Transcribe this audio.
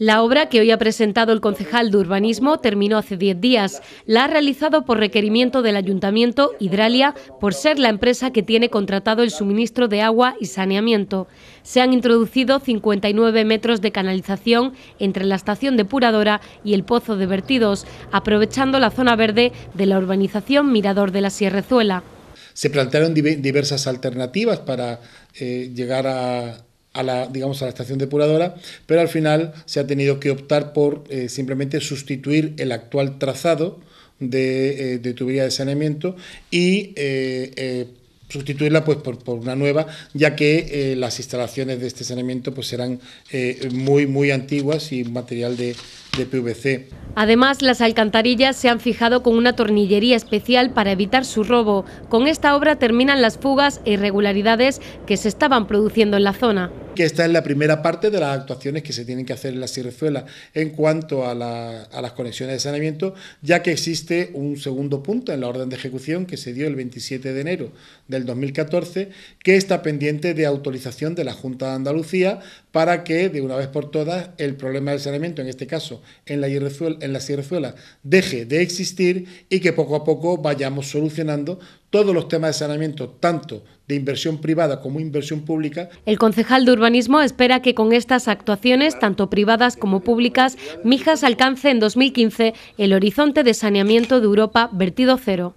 La obra que hoy ha presentado el concejal de urbanismo terminó hace 10 días. La ha realizado por requerimiento del ayuntamiento Hidralia por ser la empresa que tiene contratado el suministro de agua y saneamiento. Se han introducido 59 metros de canalización entre la estación depuradora y el pozo de vertidos, aprovechando la zona verde de la urbanización Mirador de la Sierrezuela. Se plantearon diversas alternativas para eh, llegar a a la, digamos, a la estación depuradora, pero al final se ha tenido que optar por eh, simplemente sustituir el actual trazado de, eh, de tubería de saneamiento y eh, sustituirla pues, por, una nueva, ya que las instalaciones de este saneamiento pues, serán muy, muy antiguas y material de, de PVC. Además, las alcantarillas se han fijado con una tornillería especial para evitar su robo. Con esta obra terminan las fugas e irregularidades que se estaban produciendo en la zona que esta es la primera parte de las actuaciones que se tienen que hacer en la Sierrezuela en cuanto a, las conexiones de saneamiento, ya que existe un segundo punto en la orden de ejecución que se dio el 27 de enero del 2014, que está pendiente de autorización de la Junta de Andalucía para que, de una vez por todas, el problema del saneamiento, en este caso en la, Sierrezuela, en la deje de existir y que poco a poco vayamos solucionando todos los temas de saneamiento, tanto de inversión privada como inversión pública. El concejal de urbanismo espera que con estas actuaciones, tanto privadas como públicas, Mijas alcance en 2015 el horizonte de saneamiento de Europa vertido cero.